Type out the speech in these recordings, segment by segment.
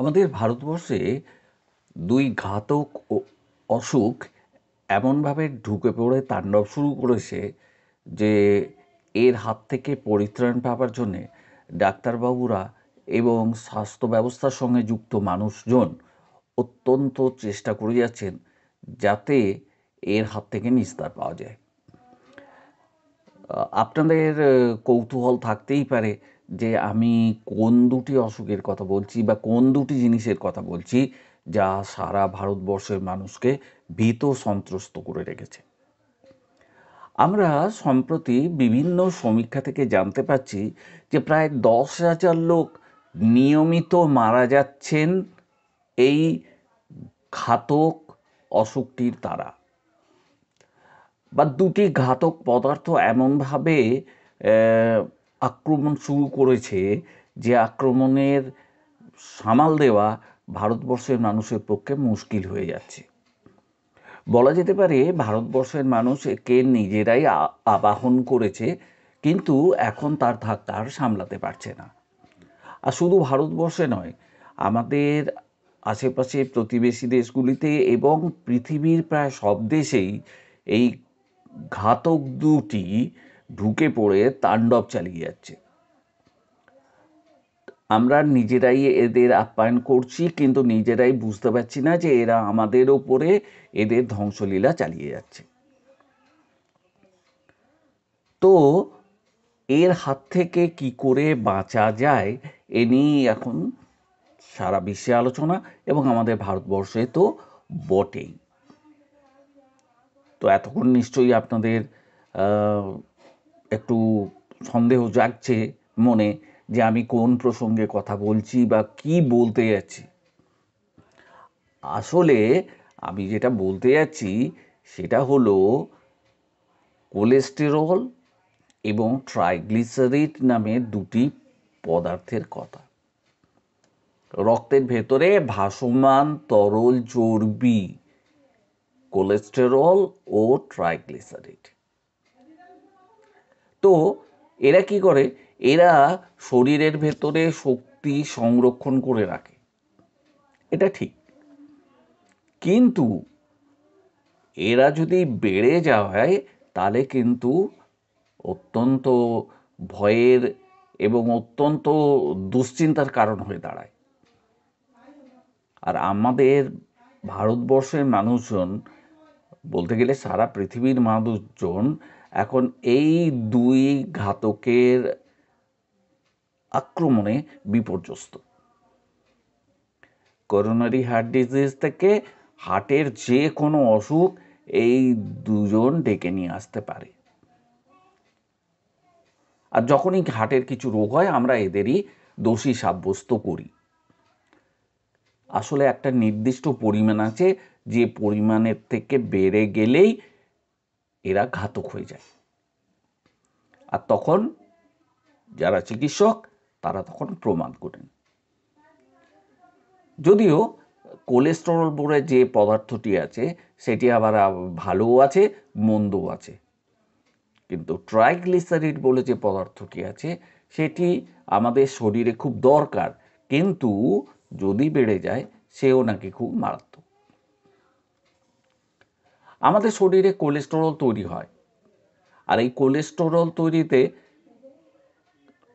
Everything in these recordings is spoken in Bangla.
আমাদের ভারতবর্ষে দুই ঘাতক ও অসুখ এমনভাবে ঢুকে পড়ে তাণ্ডব শুরু করেছে যে এর হাত থেকে পরিত্রাণ পাবার জন্যে ডাক্তারবাবুরা এবং স্বাস্থ্য ব্যবস্থার সঙ্গে যুক্ত মানুষজন অত্যন্ত চেষ্টা করে যাচ্ছেন যাতে এর হাত থেকে নিস্তার পাওয়া যায় আপনাদের কৌতূহল থাকতেই পারে যে আমি কোন দুটি অসুখের কথা বলছি বা কোন দুটি জিনিসের কথা বলছি যা সারা ভারতবর্ষের মানুষকে ভীত সন্ত্রস্ত করে রেখেছে আমরা সম্প্রতি বিভিন্ন সমীক্ষা থেকে জানতে পারছি যে প্রায় দশ হাজার লোক নিয়মিত মারা যাচ্ছেন এই ঘাতক অসুখটির দ্বারা বা দুটি ঘাতক পদার্থ এমনভাবে আক্রমণ শুরু করেছে যে আক্রমণের সামাল দেওয়া ভারতবর্ষের মানুষের পক্ষে মুশকিল হয়ে যাচ্ছে বলা যেতে পারে ভারতবর্ষের মানুষ একে নিজেরাই আবাহন করেছে কিন্তু এখন তার ধাক্কা আর সামলাতে পারছে না আর শুধু ভারতবর্ষে নয় আমাদের আশেপাশে প্রতিবেশী দেশগুলিতে এবং পৃথিবীর প্রায় সব দেশেই এই ঘাতক দুটি ঢুকে পড়ে তাণ্ডব চালিয়ে যাচ্ছে আমরা নিজেরাই এদের আপ্যায়ন করছি কিন্তু নিজেরাই বুঝতে পারছি না যে এরা আমাদের ওপরে এদের ধ্বংসলীলা চালিয়ে যাচ্ছে তো এর হাত থেকে কি করে বাঁচা যায় এ নিয়েই এখন সারা বিশ্বে আলোচনা এবং আমাদের ভারতবর্ষে তো বটেই তো এতক্ষণ নিশ্চয়ই আপনাদের একটু সন্দেহ জাগছে মনে যে আমি কোন প্রসঙ্গে কথা বলছি বা কি বলতে যাচ্ছি আসলে আমি যেটা বলতে যাচ্ছি সেটা হলো কোলেস্টেরল এবং ট্রাইগ্লিসারিড নামে দুটি পদার্থের কথা রক্তের ভেতরে ভাসমান তরল চর্বি কোলেস্টেরল ও ট্রাইগ্লিসারিড তো এরা কি করে এরা শরীরের ভেতরে শক্তি সংরক্ষণ করে রাখে এটা ঠিক কিন্তু এরা যদি বেড়ে যাওয়ায় তাহলে কিন্তু অত্যন্ত ভয়ের এবং অত্যন্ত দুশ্চিন্তার কারণ হয়ে দাঁড়ায় আর আমাদের ভারতবর্ষের মানুষজন বলতে গেলে সারা পৃথিবীর মানুষজন এখন এই দুই ঘাতকের আক্রমণে বিপর্যস্ত করোনারি হার্ট ডিজিজ থেকে হার্টের যে কোনো অসুখ এই দুজন ডেকে নিয়ে আসতে পারে আর যখনই হার্টের কিছু রোগ হয় আমরা এদেরই দোষী সাব্যস্ত করি আসলে একটা নির্দিষ্ট পরিমাণ আছে যে পরিমাণের থেকে বেড়ে গেলেই এরা ঘাতক হয়ে যায় আর তখন যারা চিকিৎসক তারা তখন প্রমাণ করেন যদিও কোলেস্টেরল বলে যে পদার্থটি আছে সেটি আবার ভালোও আছে মন্দও আছে কিন্তু ট্রাইগ্লিসারিড বলে যে পদার্থটি আছে সেটি আমাদের শরীরে খুব দরকার কিন্তু যদি বেড়ে যায় সেও নাকি খুব মারাত্মক আমাদের শরীরে কোলেস্টেরল তৈরি হয় আর এই কোলেস্টেরল তৈরিতে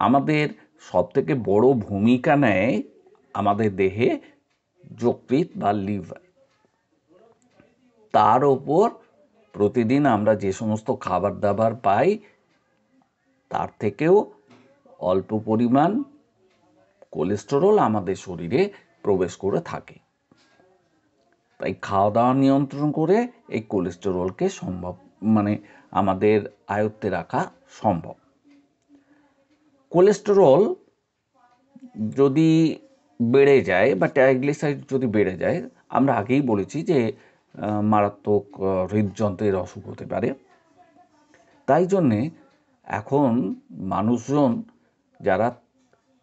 আমাদের সবথেকে বড় ভূমিকা নেয় আমাদের দেহে যকৃৎ বা লিভার তার ওপর প্রতিদিন আমরা যে সমস্ত খাবার দাবার পাই তার থেকেও অল্প পরিমাণ কোলেস্টেরল আমাদের শরীরে প্রবেশ করে থাকে তাই খাওয়া দাওয়া নিয়ন্ত্রণ করে এই কোলেস্টেরলকে সম্ভব মানে আমাদের আয়ত্তে রাখা সম্ভব কোলেস্টেরল যদি বেড়ে যায় বা ট্যাগলিসাইড যদি বেড়ে যায় আমরা আগেই বলেছি যে মারাত্মক হৃদযন্ত্রের অসুখ হতে পারে তাই জন্যে এখন মানুষজন যারা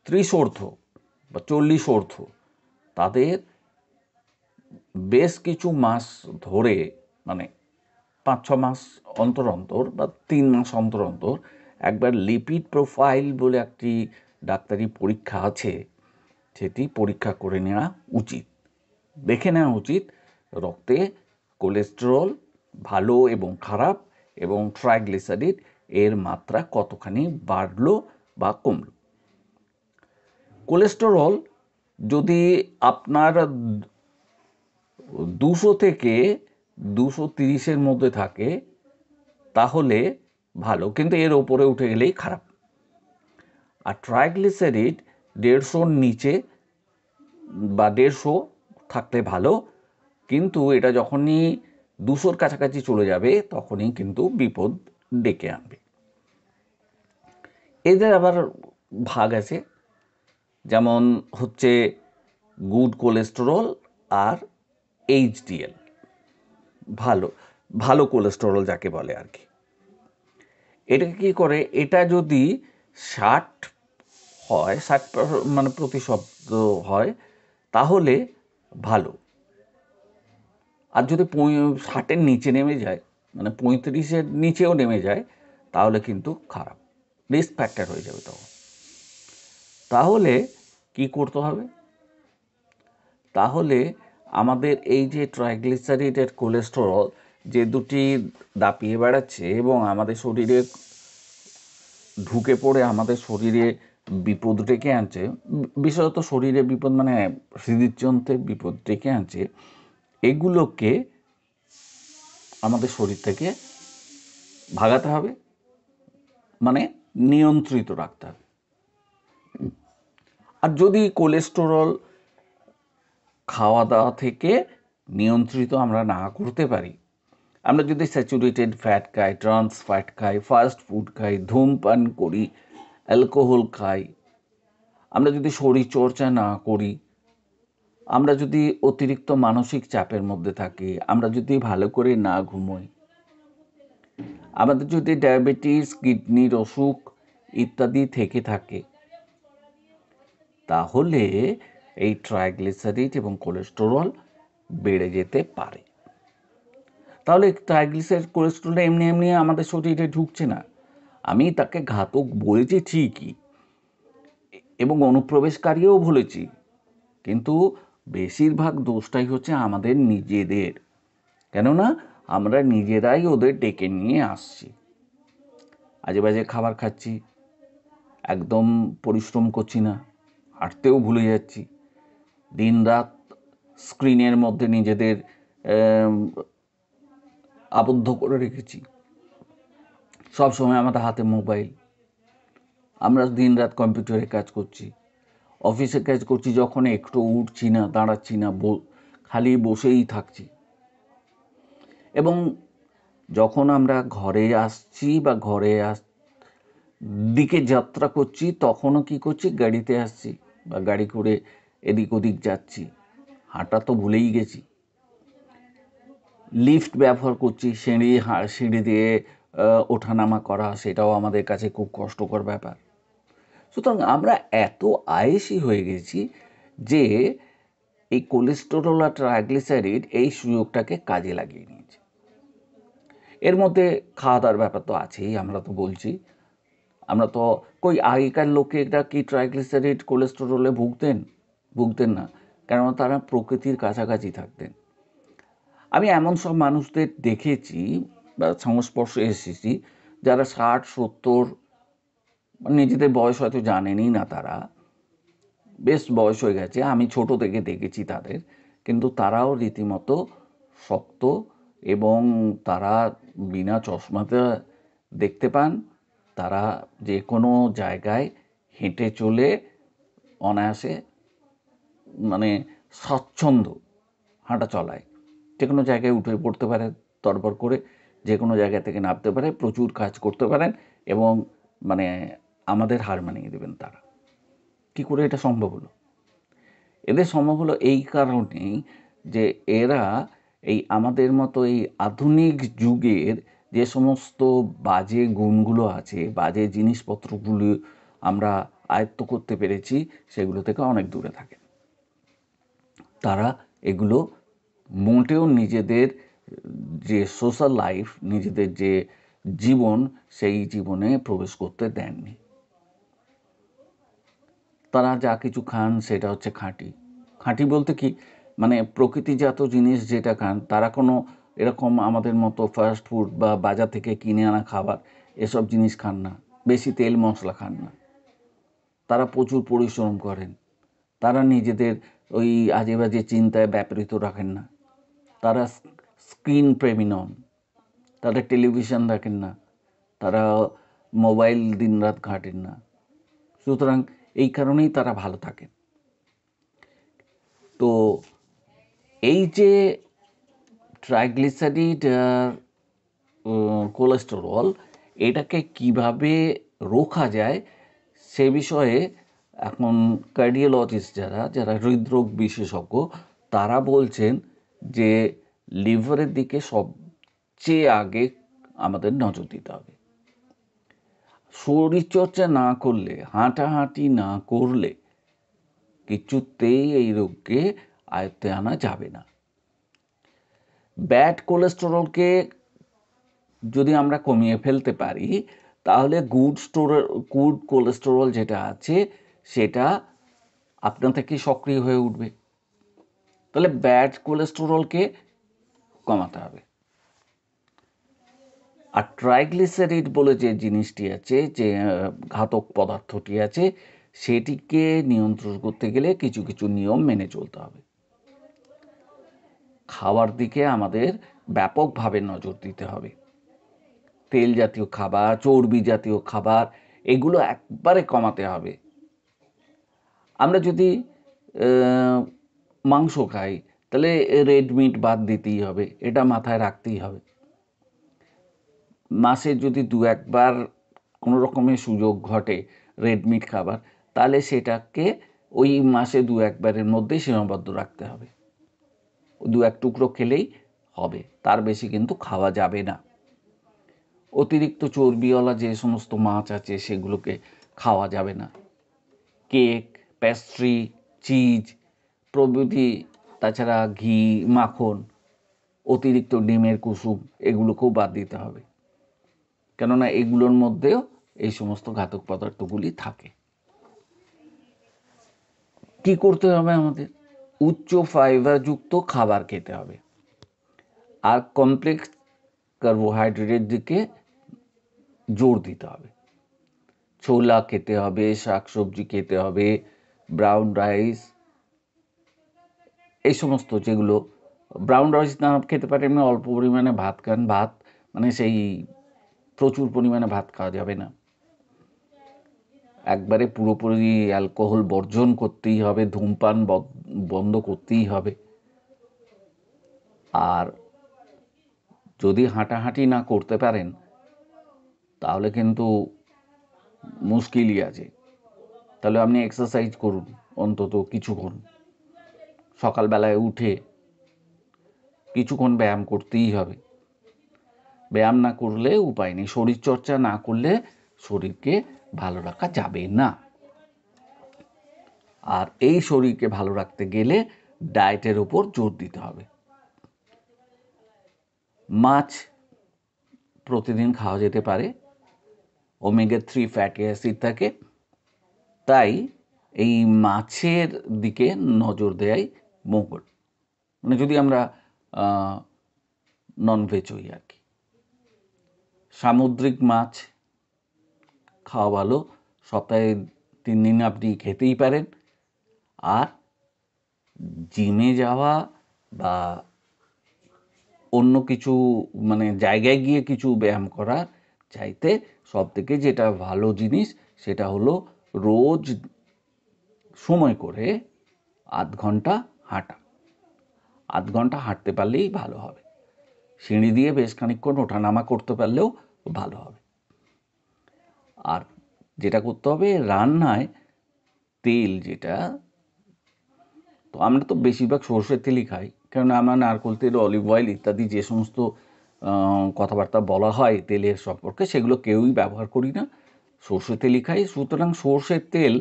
ত্রিশ অর্ধ বা চল্লিশ অর্থ তাদের বেশ কিছু মাস ধরে মানে পাঁচ ছ মাস অন্তর অন্তর বা তিন মাস অন্তর অন্তর একবার লিপিড প্রোফাইল বলে একটি ডাক্তারি পরীক্ষা আছে সেটি পরীক্ষা করে নেওয়া উচিত দেখে নেওয়া উচিত রক্তে কোলেস্টেরল ভালো এবং খারাপ এবং ট্রাইগ্লিসারিড এর মাত্রা কতখানি বাড়লো বা কমল কোলেস্টেরল যদি আপনার দুশো থেকে দুশো তিরিশের মধ্যে থাকে তাহলে ভালো কিন্তু এর ওপরে উঠে গেলেই খারাপ আর ট্রাইগ্লিসারিড দেড়শোর নিচে বা দেড়শো থাকতে ভালো কিন্তু এটা যখনই দুশোর কাছাকাছি চলে যাবে তখনই কিন্তু বিপদ ডেকে আনবে এদের আবার ভাগ আছে যেমন হচ্ছে গুড কোলেস্টেরল আর এইচডিএল ভালো ভালো কোলেস্টেরল যাকে বলে আর কি এটা কি করে এটা যদি ষাট হয় ষাট মানে প্রতিশব্দ হয় তাহলে ভালো আর যদি ষাটের নিচে নেমে যায় মানে পঁয়ত্রিশের নিচেও নেমে যায় তাহলে কিন্তু খারাপ রিস্ক ফ্যাক্টর হয়ে যাবে তখন তাহলে কি করতে হবে তাহলে আমাদের এই যে ট্রাইগ্লিসারিডের কোলেস্টেরল যে দুটি দাপিয়ে বেড়াচ্ছে এবং আমাদের শরীরে ঢুকে পড়ে আমাদের শরীরে বিপদ ডেকে আনছে বিশেষত শরীরে বিপদ মানে হৃদযন্ত্রের বিপদ ডেকে আনছে এগুলোকে আমাদের শরীর থেকে ভাগাতে হবে মানে নিয়ন্ত্রিত রাখতে হবে আর যদি কোলেস্টেরল খাওয়া দাওয়া থেকে নিয়ন্ত্রিত আমরা না করতে পারি আমরা যদি স্যাচুরেটেড ফ্যাট খাই ট্রান্স ফ্যাট খাই ফাস্ট ফুড খাই ধূমপান করি অ্যালকোহল খাই আমরা যদি শরীর চর্চা না করি আমরা যদি অতিরিক্ত মানসিক চাপের মধ্যে থাকি আমরা যদি ভালো করে না ঘুমোই আমাদের যদি ডায়াবেটিস কিডনির অসুখ ইত্যাদি থেকে থাকে তাহলে এই ট্রাইগ্লিসারিড এবং কোলেস্টেরল বেড়ে যেতে পারে তাহলে ট্রাইগ্লিসারিড কোলেস্টেরল এমনি এমনি আমাদের শরীরে ঢুকছে না আমি তাকে ঘাতক বলেছি ঠিকই এবং অনুপ্রবেশকারীও বলেছি কিন্তু বেশিরভাগ দোষটাই হচ্ছে আমাদের নিজেদের কেননা আমরা নিজেরাই ওদের ডেকে নিয়ে আসছি আজে বাজে খাবার খাচ্ছি একদম পরিশ্রম করছি না হাঁটতেও ভুলে যাচ্ছি দিন রাত স্ক্রিনের মধ্যে নিজেদের আবদ্ধ করে রেখেছি সব সময় আমাদের হাতে মোবাইল আমরা দিন রাত কম্পিউটারে কাজ করছি অফিসে কাজ করছি যখন একটু উঠছি না দাঁড়াচ্ছি না খালি বসেই থাকছি এবং যখন আমরা ঘরে আসছি বা ঘরে আস দিকে যাত্রা করছি তখনও কি করছি গাড়িতে আসছি বা গাড়ি করে এদিক ওদিক যাচ্ছি হাঁটা তো ভুলেই গেছি লিফট ব্যবহার করছি সিঁড়ি সিঁড়ি দিয়ে ওঠানামা করা সেটাও আমাদের কাছে খুব কষ্টকর ব্যাপার সুতরাং আমরা এত আয়েসি হয়ে গেছি যে এই কোলেস্টেরল আর ট্রাইগ্লিসারিড এই সুযোগটাকে কাজে লাগিয়ে নিয়েছে এর মধ্যে খাওয়া দাওয়ার ব্যাপার তো আছেই আমরা তো বলছি আমরা তো কই আগেকার লোকে এটা কি ট্রাইগ্লিসারিড কোলেস্টেরলে ভুগতেন ভুগতেন না কেননা তারা প্রকৃতির কাছাকাছি থাকতেন আমি এমন সব মানুষদের দেখেছি বা সংস্পর্শে এসেছি যারা ষাট সত্তর নিজেদের বয়স হয়তো জানেনই না তারা বেশ বয়স হয়ে গেছে আমি ছোট থেকে দেখেছি তাদের কিন্তু তারাও রীতিমতো শক্ত এবং তারা বিনা চশমাতে দেখতে পান তারা যে কোনো জায়গায় হেঁটে চলে অনায়াসে মানে স্বচ্ছন্দ হাঁটা চলায় যে কোনো জায়গায় উঠে পড়তে পারে তরবর করে যে কোনো জায়গা থেকে নামতে পারে প্রচুর কাজ করতে পারেন এবং মানে আমাদের হার মানিয়ে দেবেন তারা কি করে এটা সম্ভব হলো এদের সম্ভব হলো এই কারণেই যে এরা এই আমাদের মতো এই আধুনিক যুগের যে সমস্ত বাজে গুণগুলো আছে বাজে জিনিসপত্রগুলো আমরা আয়ত্ত করতে পেরেছি সেগুলো থেকে অনেক দূরে থাকে তারা এগুলো মোটেও নিজেদের যে সোশ্যাল লাইফ নিজেদের যে জীবন সেই জীবনে প্রবেশ করতে দেননি তারা যা কিছু খান সেটা হচ্ছে খাঁটি খাঁটি বলতে কি মানে প্রকৃতিজাত জিনিস যেটা খান তারা কোনো এরকম আমাদের মতো ফাস্ট ফুড বা বাজার থেকে কিনে আনা খাবার এসব জিনিস খান না বেশি তেল মশলা খান না তারা প্রচুর পরিশ্রম করেন তারা নিজেদের ওই আজে বাজে চিন্তায় ব্যাপৃত রাখেন না তারা স্ক্রিন প্রেমী নন তারা টেলিভিশন দেখেন না তারা মোবাইল দিনরাত ঘাটেন না সুতরাং এই কারণেই তারা ভালো থাকেন তো এই যে ট্রাইগ্লিসারিড আর কোলেস্টেরল এটাকে কিভাবে রোখা যায় সে বিষয়ে এখন কার্ডিওলজিস্ট যারা যারা হৃদরোগ বিশেষজ্ঞ তারা বলছেন যে লিভারের দিকে সবচেয়ে আগে আমাদের নজর দিতে হবে শরীরচর্চা না করলে হাঁটাহাঁটি না করলে কিছুতেই এই রোগকে আয়ত্তে আনা যাবে না ব্যাড কোলেস্টেরলকে যদি আমরা কমিয়ে ফেলতে পারি তাহলে গুড স্টোর গুড কোলেস্টেরল যেটা আছে সেটা আপনা থেকেই সক্রিয় হয়ে উঠবে তাহলে ব্যাড কোলেস্টেরলকে কমাতে হবে আর ট্রাইগ্লিসারিড বলে যে জিনিসটি আছে যে ঘাতক পদার্থটি আছে সেটিকে নিয়ন্ত্রণ করতে গেলে কিছু কিছু নিয়ম মেনে চলতে হবে খাবার দিকে আমাদের ব্যাপকভাবে নজর দিতে হবে তেল জাতীয় খাবার চর্বি জাতীয় খাবার এগুলো একবারে কমাতে হবে আমরা যদি মাংস খাই তাহলে রেড মিট বাদ দিতেই হবে এটা মাথায় রাখতেই হবে মাসে যদি দু একবার কোনো রকমের সুযোগ ঘটে রেড মিট খাবার তাহলে সেটাকে ওই মাসে দু একবারের মধ্যেই সীমাবদ্ধ রাখতে হবে দু এক টুকরো খেলেই হবে তার বেশি কিন্তু খাওয়া যাবে না অতিরিক্ত চর্বিওয়ালা যে সমস্ত মাছ আছে সেগুলোকে খাওয়া যাবে না কেক পেস্ট্রি চিজ প্রভৃতি তাছাড়া ঘি মাখন অতিরিক্ত ডিমের কুসুম এগুলোকেও বাদ দিতে হবে কেননা এগুলোর মধ্যেও এই সমস্ত ঘাতক পদার্থগুলি থাকে কি করতে হবে আমাদের উচ্চ ফাইবারযুক্ত খাবার খেতে হবে আর কমপ্লেক্স কার্বোহাইড্রেটের দিকে জোর দিতে হবে ছোলা খেতে হবে শাকসবজি খেতে হবে ব্রাউন রাইস এই সমস্ত যেগুলো ব্রাউন রাইস না খেতে পারে এমনি অল্প পরিমাণে ভাত খান ভাত মানে সেই প্রচুর পরিমাণে ভাত খাওয়া যাবে না একবারে পুরোপুরি অ্যালকোহল বর্জন করতেই হবে ধূমপান বন্ধ করতেই হবে আর যদি হাঁটাহাঁটি না করতে পারেন তাহলে কিন্তু মুশকিলই আছে তাহলে আপনি এক্সারসাইজ করুন অন্তত কিছুক্ষণ সকালবেলায় উঠে কিছুক্ষণ ব্যায়াম করতেই হবে ব্যায়াম না করলে উপায় নেই শরীরচর্চা না করলে শরীরকে ভালো রাখা যাবে না আর এই শরীরকে ভালো রাখতে গেলে ডায়েটের ওপর জোর দিতে হবে মাছ প্রতিদিন খাওয়া যেতে পারে ওমেগা থ্রি ফ্যাটি অ্যাসিড থাকে তাই এই মাছের দিকে নজর দেয় মোগল মানে যদি আমরা ননভেজ হই আর কি সামুদ্রিক মাছ খাওয়া ভালো সপ্তাহে তিন দিন আপনি খেতেই পারেন আর জিমে যাওয়া বা অন্য কিছু মানে জায়গায় গিয়ে কিছু ব্যায়াম করার চাইতে সব থেকে যেটা ভালো জিনিস সেটা হলো রোজ সময় করে আধ ঘন্টা হাঁটা আধ ঘন্টা হাঁটতে পারলেই ভালো হবে সিঁড়ি দিয়ে বেশ খানিক্ষণ ওঠানামা করতে পারলেও ভালো হবে আর যেটা করতে হবে রান্নায় তেল যেটা তো আমরা তো বেশিরভাগ সর্ষের তেলই খাই কেন আমরা নারকোল তেল অলিভ অয়েল ইত্যাদি যে সমস্ত কথাবার্তা বলা হয় তেলের সম্পর্কে সেগুলো কেউই ব্যবহার করি না সর্ষের তেলই খাই সুতরাং সর্ষের তেল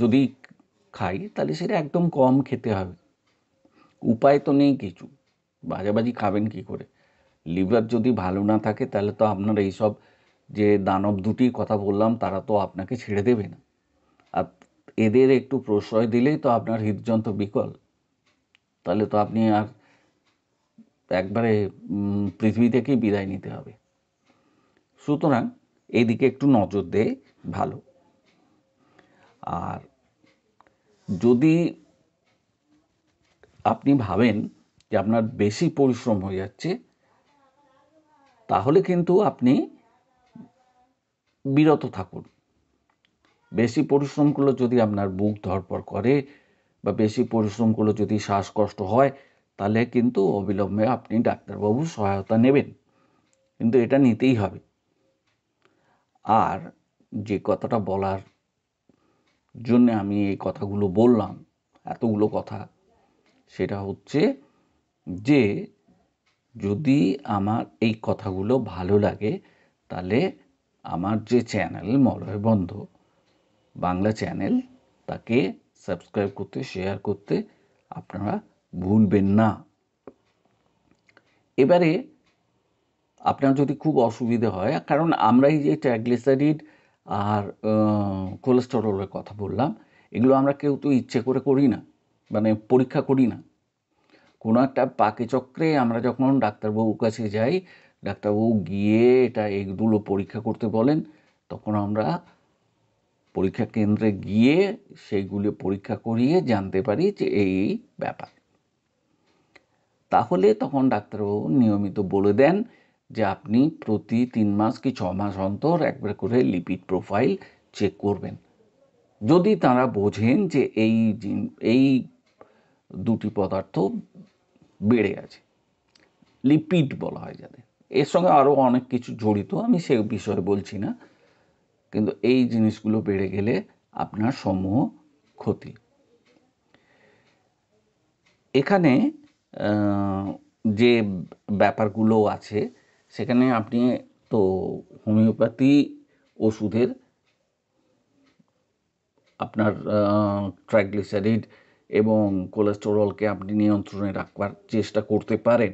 যদি খাই তাহলে সেটা একদম কম খেতে হবে উপায় তো নেই কিছু বাজাবাজি খাবেন কি করে লিভার যদি ভালো না থাকে তাহলে তো আপনার এইসব যে দানব দুটি কথা বললাম তারা তো আপনাকে ছেড়ে দেবে না আর এদের একটু প্রশ্রয় দিলেই তো আপনার হৃদযন্ত্র বিকল তাহলে তো আপনি আর একবারে পৃথিবী থেকেই বিদায় নিতে হবে সুতরাং এদিকে একটু নজর দেয় ভালো আর যদি আপনি ভাবেন যে আপনার বেশি পরিশ্রম হয়ে যাচ্ছে তাহলে কিন্তু আপনি বিরত থাকুন বেশি পরিশ্রম করলে যদি আপনার বুক ধরপর করে বা বেশি পরিশ্রম করলে যদি শ্বাসকষ্ট হয় তাহলে কিন্তু অবিলম্বে আপনি ডাক্তারবাবুর সহায়তা নেবেন কিন্তু এটা নিতেই হবে আর যে কথাটা বলার জন্যে আমি এই কথাগুলো বললাম এতগুলো কথা সেটা হচ্ছে যে যদি আমার এই কথাগুলো ভালো লাগে তাহলে আমার যে চ্যানেল মলয় বন্ধ বাংলা চ্যানেল তাকে সাবস্ক্রাইব করতে শেয়ার করতে আপনারা ভুলবেন না এবারে আপনার যদি খুব অসুবিধে হয় কারণ আমরা এই যে ট্র্যাগলিসারিড আর কোলেস্টেরলের কথা বললাম এগুলো আমরা কেউ তো ইচ্ছে করে করি না মানে পরীক্ষা করি না কোনো একটা পাকে চক্রে আমরা যখন ডাক্তারবাবুর কাছে যাই ডাক্তারবাবু গিয়ে এটা এগুলো পরীক্ষা করতে বলেন তখন আমরা পরীক্ষা কেন্দ্রে গিয়ে সেইগুলো পরীক্ষা করিয়ে জানতে পারি যে এই ব্যাপার তাহলে তখন ডাক্তারবাবু নিয়মিত বলে দেন যে আপনি প্রতি তিন মাস কি ছ মাস অন্তর একবার করে লিপিড প্রোফাইল চেক করবেন যদি তারা বোঝেন যে এই এই দুটি পদার্থ বেড়ে আছে লিপিড বলা হয় যাদের এর সঙ্গে আরও অনেক কিছু জড়িত আমি সে বিষয়ে বলছি না কিন্তু এই জিনিসগুলো বেড়ে গেলে আপনার সমূহ ক্ষতি এখানে যে ব্যাপারগুলো আছে সেখানে আপনি তো হোমিওপ্যাথি ওষুধের আপনার ট্রাইগ্লিসারিড এবং কোলেস্টেরলকে আপনি নিয়ন্ত্রণে রাখবার চেষ্টা করতে পারেন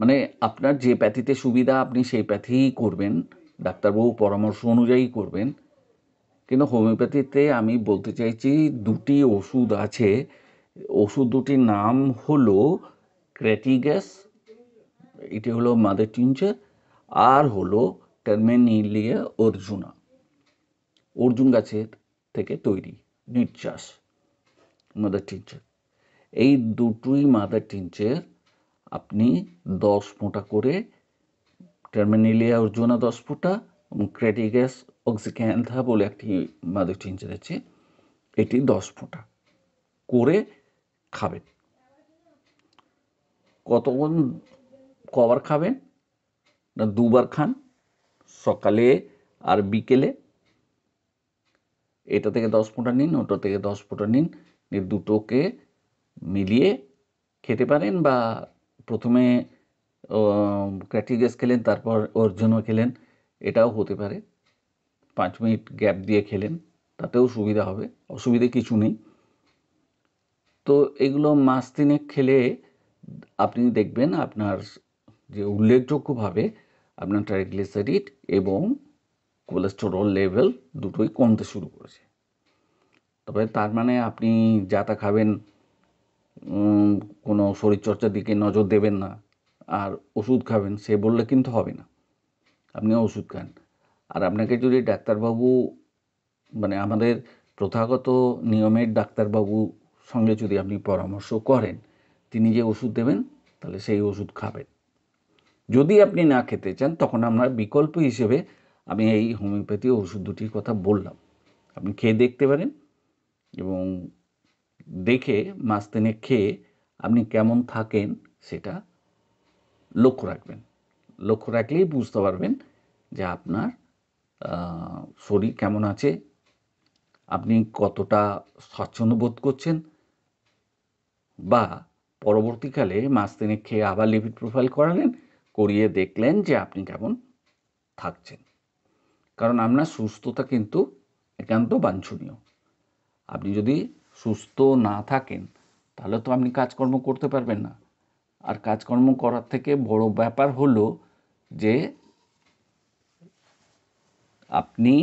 মানে আপনার যে প্যাথিতে সুবিধা আপনি সেই প্যাথিই করবেন ডাক্তারবাবু পরামর্শ অনুযায়ী করবেন কিন্তু হোমিওপ্যাথিতে আমি বলতে চাইছি দুটি ওষুধ আছে ওষুধ দুটির নাম হলো ক্রেটিগ্যাস এটি হলো মাদার টিনচে আর হলো টার্মেনিলিয়া অর্জুনা অর্জুন গাছের থেকে তৈরি নির্যাস মাদার টিনচের এই দুটোই মাদার টিনচের আপনি দশ ফোঁটা করে টার্মেনিলিয়া অর্জুনা দশ ফোঁটা এবং ক্রেটিগ্যাস অক্সিক্যান্থা বলে একটি মাদার টিনচার আছে এটি দশ ফোঁটা করে খাবেন কতক্ষণ কবার খাবেন না দুবার খান সকালে আর বিকেলে এটা থেকে দশ ফোঁটা নিন ওটা থেকে দশ ফোঁটা নিন দুটোকে মিলিয়ে খেতে পারেন বা প্রথমে ক্র্যাটিগ্যাস খেলেন তারপর জন্য খেলেন এটাও হতে পারে পাঁচ মিনিট গ্যাপ দিয়ে খেলেন তাতেও সুবিধা হবে অসুবিধে কিছু নেই তো এগুলো মাস তিনেক খেলে আপনি দেখবেন আপনার যে উল্লেখযোগ্যভাবে আপনার ট্রাইগ্লিসারিড এবং কোলেস্টেরল লেভেল দুটোই কমতে শুরু করেছে তবে তার মানে আপনি যা তা খাবেন কোনো শরীরচর্চার দিকে নজর দেবেন না আর ওষুধ খাবেন সে বললে কিন্তু হবে না আপনি ওষুধ খান আর আপনাকে যদি ডাক্তারবাবু মানে আমাদের প্রথাগত নিয়মের ডাক্তারবাবু সঙ্গে যদি আপনি পরামর্শ করেন তিনি যে ওষুধ দেবেন তাহলে সেই ওষুধ খাবেন যদি আপনি না খেতে চান তখন আপনার বিকল্প হিসেবে আমি এই হোমিওপ্যাথি ওষুধ দুটির কথা বললাম আপনি খেয়ে দেখতে পারেন এবং দেখে মাস তিনে খেয়ে আপনি কেমন থাকেন সেটা লক্ষ্য রাখবেন লক্ষ্য রাখলেই বুঝতে পারবেন যে আপনার শরীর কেমন আছে আপনি কতটা স্বাচ্ছন্দ্য বোধ করছেন বা পরবর্তীকালে মাস তিনেক খেয়ে আবার লিপিড প্রোফাইল করালেন করিয়ে দেখলেন যে আপনি কেমন থাকছেন কারণ আমরা সুস্থতা কিন্তু একান্ত বাঞ্ছনীয় আপনি যদি সুস্থ না থাকেন তাহলে তো আপনি কাজকর্ম করতে পারবেন না আর কাজকর্ম করার থেকে বড় ব্যাপার হলো যে আপনি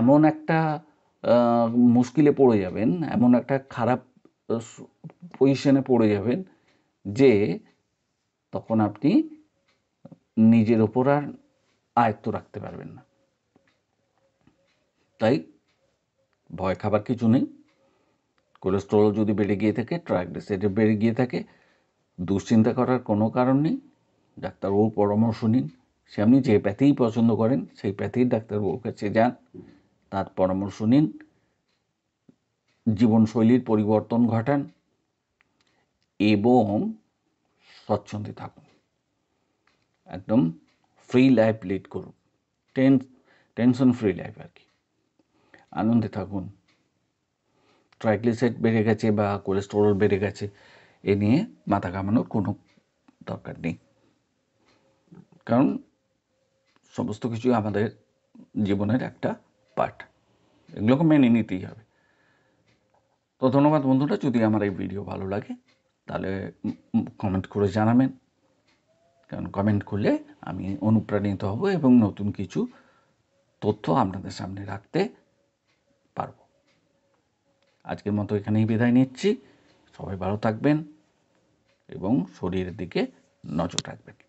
এমন একটা মুশকিলে পড়ে যাবেন এমন একটা খারাপ পজিশনে পড়ে যাবেন যে তখন আপনি নিজের ওপর আর আয়ত্ত রাখতে পারবেন না তাই ভয় খাবার কিছু নেই কোলেস্ট্রল যদি বেড়ে গিয়ে থাকে ট্রাইগ্লিসাইড বেড়ে গিয়ে থাকে দুশ্চিন্তা করার কোনো কারণ নেই ডাক্তারবাবুর পরামর্শ নিন সে আপনি যে প্যাথেই পছন্দ করেন সেই প্যাথেই ডাক্তারবাবুর কাছে যান তার পরামর্শ নিন জীবনশৈলীর পরিবর্তন ঘটান এবং স্বচ্ছন্দে থাকুন একদম ফ্রি লাইফ লিড করুন টেন টেনশন ফ্রি লাইফ আর কি আনন্দে থাকুন ট্রাইগ্লিসাইড বেড়ে গেছে বা কোলেস্টেরল বেড়ে গেছে এ নিয়ে মাথা কামানোর কোনো দরকার নেই কারণ সমস্ত কিছুই আমাদের জীবনের একটা পার্ট এগুলোকে মেনে নিতেই হবে তো ধন্যবাদ বন্ধুরা যদি আমার এই ভিডিও ভালো লাগে তাহলে কমেন্ট করে জানাবেন কারণ কমেন্ট করলে আমি অনুপ্রাণিত হব এবং নতুন কিছু তথ্য আপনাদের সামনে রাখতে পারব আজকের মতো এখানেই বিদায় নিচ্ছি সবাই ভালো থাকবেন এবং শরীরের দিকে নজর রাখবেন